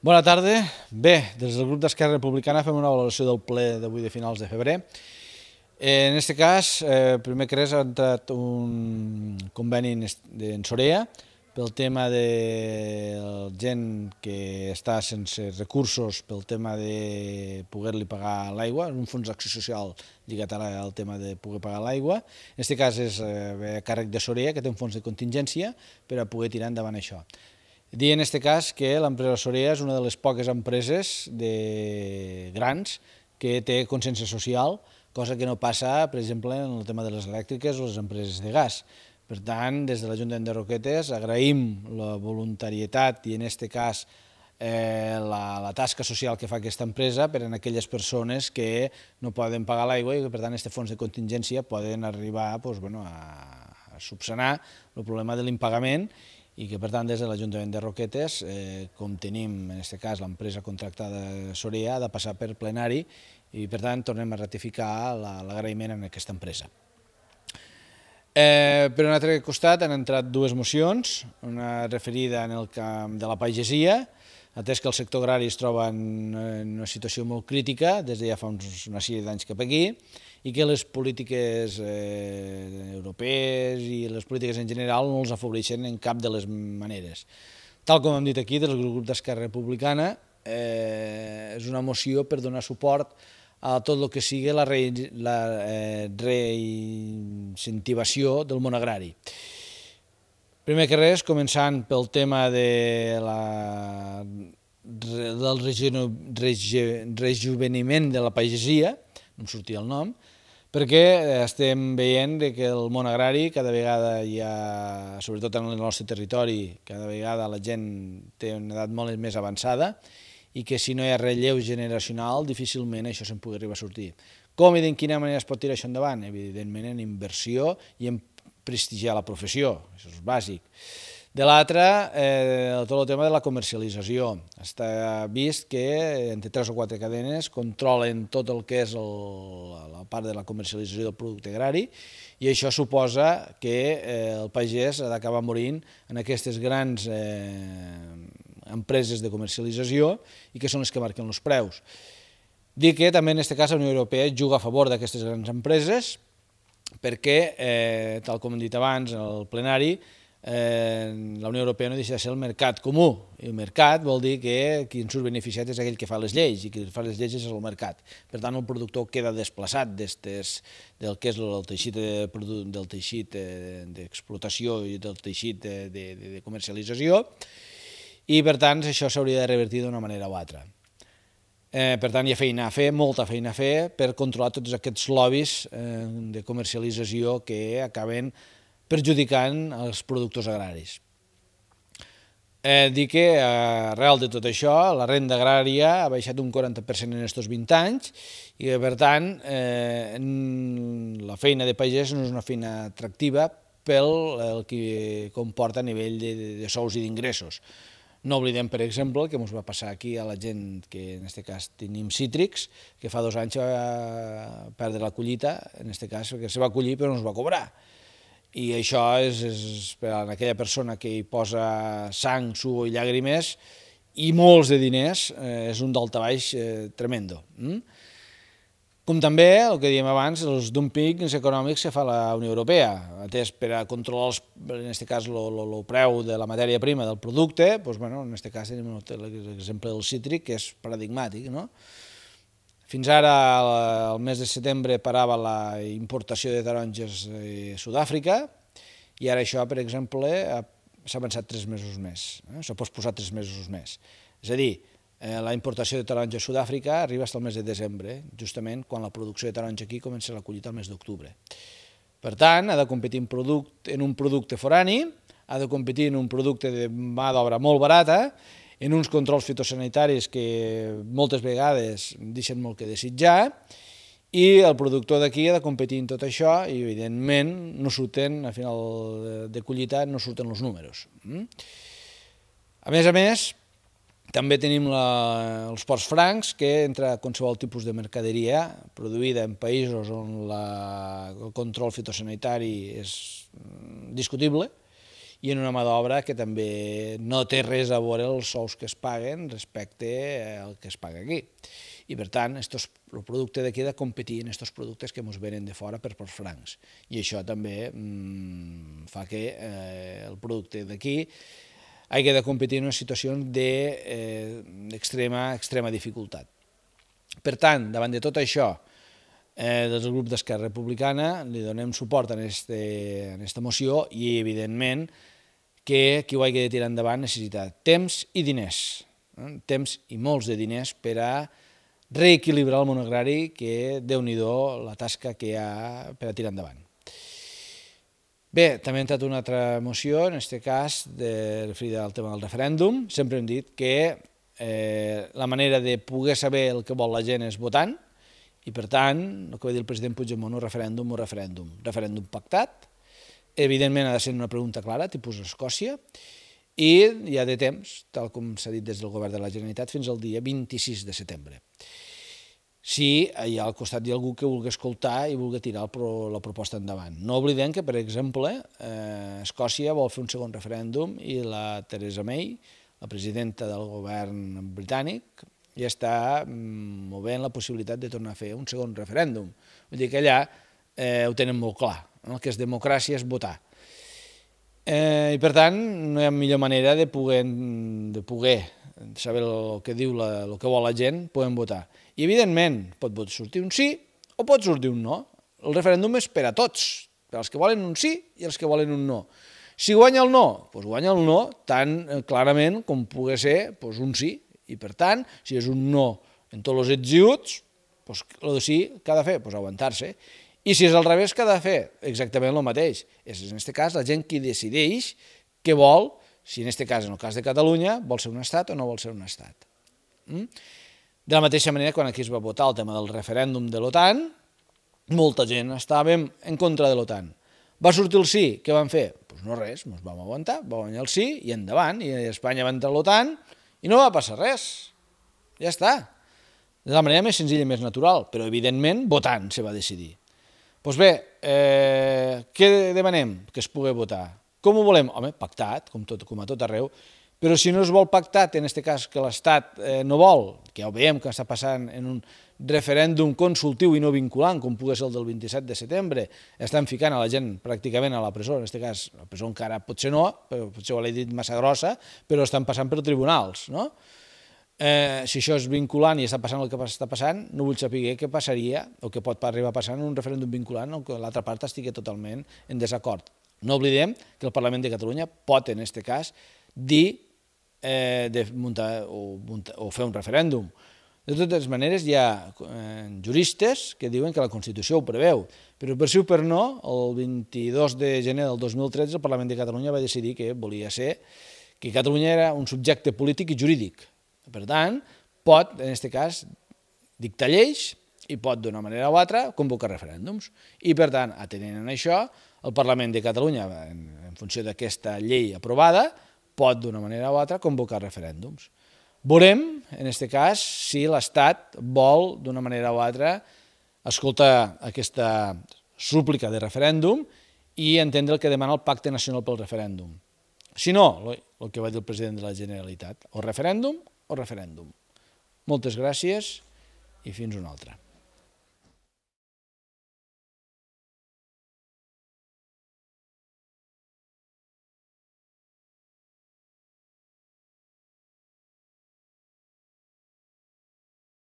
Bona tarda. Bé, des del grup d'Esquerra Republicana fem una valoració del ple d'avui de finals de febrer. Eh, en aquest cas, eh, primer que res ha entrat un conveni en Sorea pel tema de gent que està sense recursos pel tema de poder-li pagar l'aigua, un fons d'acció social lligat al tema de poder pagar l'aigua. En aquest cas és eh, a càrrec de Sorea, que té un fons de contingència per a poder tirar endavant això. Dir en aquest cas que l'empresa Sorea és una de les poques empreses de grans que té consciència social, cosa que no passa, per exemple, en el tema de les elèctriques o les empreses de gas. Per tant, des de l'Ajuntament de Roquetes agraïm la voluntarietat i en aquest cas eh, la, la tasca social que fa aquesta empresa per a aquelles persones que no poden pagar l'aigua i que per tant aquest fons de contingència poden arribar doncs, bueno, a, a subsanar el problema de l'impagament i que per tant des de l'Ajuntament de Roquetes, eh, com tenim en aquest cas l'empresa contractada Soria, ha de passar per plenari i per tant tornem a ratificar l'agraïment en a aquesta empresa. Eh, per un altre costat han entrat dues mocions, una referida en el camp de la pagesia, atès que el sector agrari es troba en, una situació molt crítica des de ja fa uns, una sèrie d'anys cap aquí, i que les polítiques eh, europees i les polítiques en general no els afavoreixen en cap de les maneres. Tal com hem dit aquí, del grup d'Esquerra Republicana, eh, és una moció per donar suport a tot el que sigui la, re, la eh, reincentivació del món agrari. Primer que res, començant pel tema de la, del rejuveniment de la pagesia, no em sortia el nom, perquè eh, estem veient que el món agrari cada vegada hi ha, sobretot en el nostre territori, cada vegada la gent té una edat molt més avançada i que si no hi ha relleu generacional difícilment això se'n pugui arribar a sortir. Com i de quina manera es pot tirar això endavant? Evidentment en inversió i en prestigiar la professió, això és bàsic de l'altra, eh, tot el tema de la comercialització. Està vist que eh, entre tres o quatre cadenes controlen tot el que és el, la part de la comercialització del producte agrari i això suposa que eh, el pagès ha d'acabar morint en aquestes grans eh, empreses de comercialització i que són les que marquen els preus. Dir que també en aquest cas la Unió Europea juga a favor d'aquestes grans empreses perquè, eh, tal com hem dit abans, el plenari eh, la Unió Europea no deixa de ser el mercat comú. I el mercat vol dir que qui en surt beneficiat és aquell que fa les lleis, i qui fa les lleis és el mercat. Per tant, el productor queda desplaçat del que és el teixit del teixit eh, d'explotació i del teixit eh, de, de, de comercialització, i per tant això s'hauria de revertir d'una manera o altra. Eh, per tant, hi ha feina a fer, molta feina a fer, per controlar tots aquests lobbies eh, de comercialització que acaben eh, perjudicant els productors agraris. Eh, dir que eh, arrel de tot això la renda agrària ha baixat un 40% en aquests 20 anys i per tant eh, la feina de pagès no és una feina atractiva pel el que comporta a nivell de, de, de sous i d'ingressos. No oblidem, per exemple, que ens va passar aquí a la gent que en aquest cas tenim cítrics, que fa dos anys va perdre la collita, en aquest cas que se va collir però no es va cobrar i això és, és per a aquella persona que hi posa sang, suor i llàgrimes i molts de diners, eh, és un daltabaix eh, tremendo. Mm? Com també, el que diem abans, els dumpings econòmics que fa la Unió Europea, atès per a controlar, els, en aquest cas, el preu de la matèria prima del producte, doncs, bueno, en aquest cas tenim l'exemple del cítric, que és paradigmàtic, no? Fins ara, el mes de setembre, parava la importació de taronges a Sud-àfrica i ara això, per exemple, s'ha avançat tres mesos més, eh? s'ha posposat tres mesos més. És a dir, eh, la importació de taronja a Sud-àfrica arriba fins al mes de desembre, justament quan la producció de taronja aquí comença la collita al mes d'octubre. Per tant, ha de competir en, producte, en un producte forani, ha de competir en un producte de mà d'obra molt barata en uns controls fitosanitaris que moltes vegades deixen molt que desitjar, i el productor d'aquí ha de competir en tot això i, evidentment, no surten, a final de collita, no surten els números. Mm? A més a més, també tenim la, els ports francs, que entre qualsevol tipus de mercaderia produïda en països on la, el control fitosanitari és mm, discutible, i en una mà d'obra que també no té res a veure els sous que es paguen respecte al que es paga aquí. I per tant, estos, el producte d'aquí ha de competir en aquests productes que ens venen de fora per per francs. I això també mmm, fa que eh, el producte d'aquí hagi de competir en una situació d'extrema de, eh, extrema, extrema dificultat. Per tant, davant de tot això, eh, des del grup d'Esquerra Republicana li donem suport en, este, en esta moció i, evidentment, que qui ho hagi de tirar endavant necessita temps i diners, eh? temps i molts de diners per a reequilibrar el món agrari, que déu nhi la tasca que hi ha per a tirar endavant. Bé, també ha entrat una altra moció, en aquest cas, referida al tema del referèndum. Sempre hem dit que eh, la manera de poder saber el que vol la gent és votant, i per tant, el que va dir el president Puigdemont, un referèndum, un referèndum. Referèndum pactat, evidentment ha de ser una pregunta clara, tipus Escòcia, i hi ha de temps, tal com s'ha dit des del govern de la Generalitat, fins al dia 26 de setembre. Si hi ha al costat hi ha algú que vulgui escoltar i vulgui tirar el la proposta endavant. No oblidem que, per exemple, eh, Escòcia vol fer un segon referèndum i la Theresa May, la presidenta del govern britànic, i està mm, movent la possibilitat de tornar a fer un segon referèndum. Vull dir que allà eh, ho tenen molt clar, el que és democràcia és votar. Eh, I per tant, no hi ha millor manera de poder, de poder saber el que diu, la, el que vol la gent, podem votar. I evidentment pot sortir un sí o pot sortir un no. El referèndum és per a tots, per als que volen un sí i els que volen un no. Si guanya el no, doncs guanya el no tan eh, clarament com pugui ser doncs un sí i per tant, si és un no en tots els exjuts, doncs, el de sí, què ha de fer? Doncs aguantar-se. I si és al revés, què ha de fer? Exactament el mateix. És, en aquest cas, la gent qui decideix què vol, si en aquest cas, en el cas de Catalunya, vol ser un estat o no vol ser un estat. Mm? De la mateixa manera, quan aquí es va votar el tema del referèndum de l'OTAN, molta gent estava en contra de l'OTAN. Va sortir el sí, què van fer? Doncs pues no res, ens vam aguantar, va guanyar el sí i endavant, i Espanya va entrar a l'OTAN, i no va passar res. Ja està. De la manera més senzilla i més natural, però evidentment votant se va decidir. Doncs pues bé, eh, què demanem que es pugui votar? Com ho volem? Home, pactat, com, tot, com a tot arreu, però si no es vol pactat, en aquest cas que l'Estat eh, no vol, que ja ho veiem que està passant en un referèndum consultiu i no vinculant, com pugui ser el del 27 de setembre, estan ficant a la gent pràcticament a la presó, en aquest cas la presó encara potser no, potser ho he dit massa grossa, però estan passant per tribunals, no? Eh, si això és vinculant i està passant el que està passant, no vull saber què passaria o què pot arribar a passar en un referèndum vinculant o que l'altra part estigui totalment en desacord. No oblidem que el Parlament de Catalunya pot, en aquest cas, dir eh, de muntar o, o fer un referèndum. De totes maneres, hi ha eh, juristes que diuen que la Constitució ho preveu, però per si o per no, el 22 de gener del 2013 el Parlament de Catalunya va decidir que volia ser que Catalunya era un subjecte polític i jurídic. Per tant, pot, en aquest cas, dictar lleis i pot, d'una manera o altra, convocar referèndums. I, per tant, atenent a això, el Parlament de Catalunya, en, en funció d'aquesta llei aprovada, pot d'una manera o altra convocar referèndums. Veurem, en aquest cas, si l'Estat vol, d'una manera o altra, escoltar aquesta súplica de referèndum i entendre el que demana el Pacte Nacional pel Referèndum. Si no, el que va dir el president de la Generalitat, o referèndum o referèndum. Moltes gràcies i fins una altra.